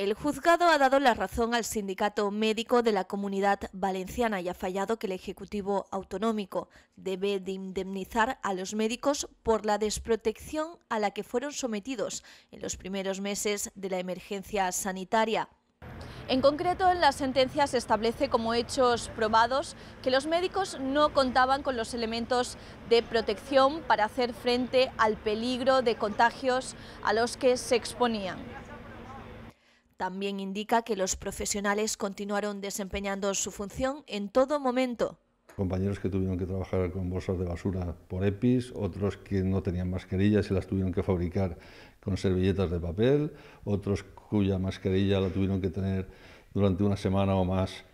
El juzgado ha dado la razón al sindicato médico de la comunidad valenciana y ha fallado que el Ejecutivo Autonómico debe de indemnizar a los médicos por la desprotección a la que fueron sometidos en los primeros meses de la emergencia sanitaria. En concreto, en la sentencia se establece como hechos probados que los médicos no contaban con los elementos de protección para hacer frente al peligro de contagios a los que se exponían. También indica que los profesionales continuaron desempeñando su función en todo momento. Compañeros que tuvieron que trabajar con bolsas de basura por EPIs, otros que no tenían mascarillas y las tuvieron que fabricar con servilletas de papel, otros cuya mascarilla la tuvieron que tener durante una semana o más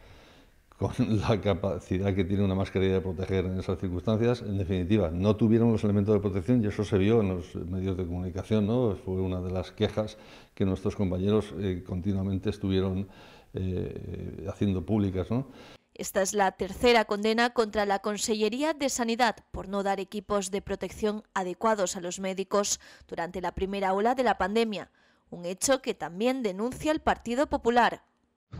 con la capacidad que tiene una mascarilla de proteger en esas circunstancias, en definitiva, no tuvieron los elementos de protección y eso se vio en los medios de comunicación, ¿no? fue una de las quejas que nuestros compañeros eh, continuamente estuvieron eh, haciendo públicas. Esta es la tercera condena contra la Consellería de Sanidad por no dar equipos de protección adecuados a los médicos durante la primera ola de la pandemia, un hecho que también denuncia el Partido Popular.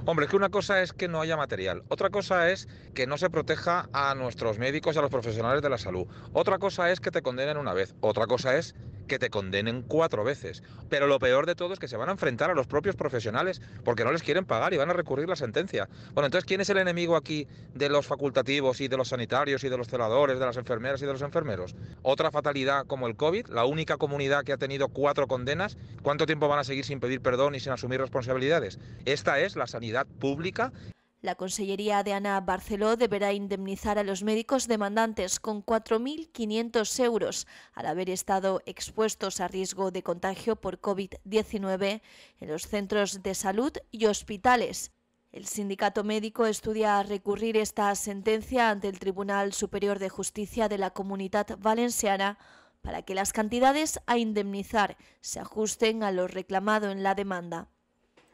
Hombre, que una cosa es que no haya material, otra cosa es que no se proteja a nuestros médicos y a los profesionales de la salud, otra cosa es que te condenen una vez, otra cosa es que te condenen cuatro veces. Pero lo peor de todo es que se van a enfrentar a los propios profesionales porque no les quieren pagar y van a recurrir la sentencia. Bueno, entonces, ¿quién es el enemigo aquí de los facultativos y de los sanitarios y de los celadores, de las enfermeras y de los enfermeros? Otra fatalidad como el COVID, la única comunidad que ha tenido cuatro condenas, ¿cuánto tiempo van a seguir sin pedir perdón y sin asumir responsabilidades? Esta es la sanidad pública la Consellería de Ana Barceló deberá indemnizar a los médicos demandantes con 4.500 euros al haber estado expuestos a riesgo de contagio por COVID-19 en los centros de salud y hospitales. El sindicato médico estudia recurrir esta sentencia ante el Tribunal Superior de Justicia de la Comunidad Valenciana para que las cantidades a indemnizar se ajusten a lo reclamado en la demanda.